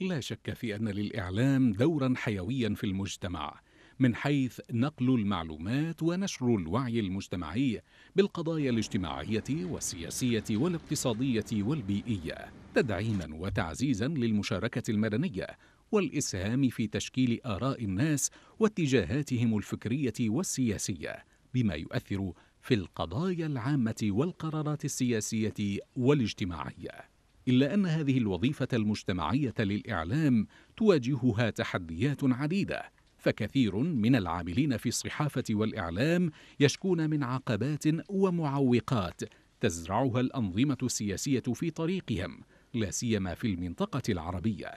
لا شك في أن للإعلام دورا حيويا في المجتمع من حيث نقل المعلومات ونشر الوعي المجتمعي بالقضايا الاجتماعية والسياسية والاقتصادية والبيئية تدعيما وتعزيزا للمشاركة المدنية والإسهام في تشكيل آراء الناس واتجاهاتهم الفكرية والسياسية بما يؤثر في القضايا العامة والقرارات السياسية والاجتماعية إلا أن هذه الوظيفة المجتمعية للإعلام تواجهها تحديات عديدة فكثير من العاملين في الصحافة والإعلام يشكون من عقبات ومعوقات تزرعها الأنظمة السياسية في طريقهم لا سيما في المنطقة العربية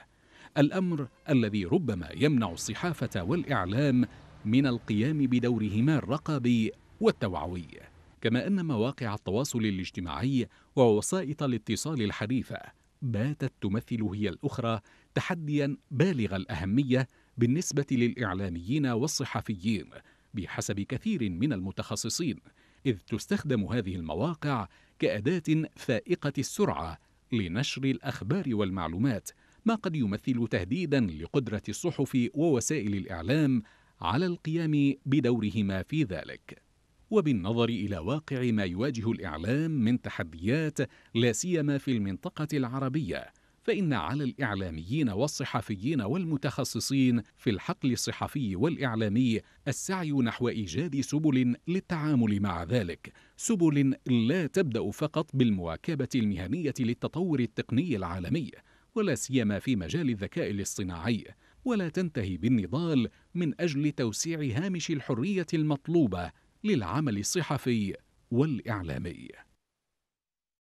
الأمر الذي ربما يمنع الصحافة والإعلام من القيام بدورهما الرقابي والتوعوي كما أن مواقع التواصل الاجتماعي ووسائط الاتصال الحديثة باتت تمثل هي الأخرى تحديا بالغ الأهمية بالنسبة للإعلاميين والصحفيين بحسب كثير من المتخصصين إذ تستخدم هذه المواقع كأداة فائقة السرعة لنشر الأخبار والمعلومات ما قد يمثل تهديدا لقدرة الصحف ووسائل الإعلام على القيام بدورهما في ذلك وبالنظر إلى واقع ما يواجه الإعلام من تحديات لا سيما في المنطقة العربية فإن على الإعلاميين والصحفيين والمتخصصين في الحقل الصحفي والإعلامي السعي نحو إيجاد سبل للتعامل مع ذلك، سبل لا تبدأ فقط بالمواكبة المهنية للتطور التقني العالمي، ولا سيما في مجال الذكاء الاصطناعي، ولا تنتهي بالنضال من أجل توسيع هامش الحرية المطلوبة للعمل الصحفي والإعلامي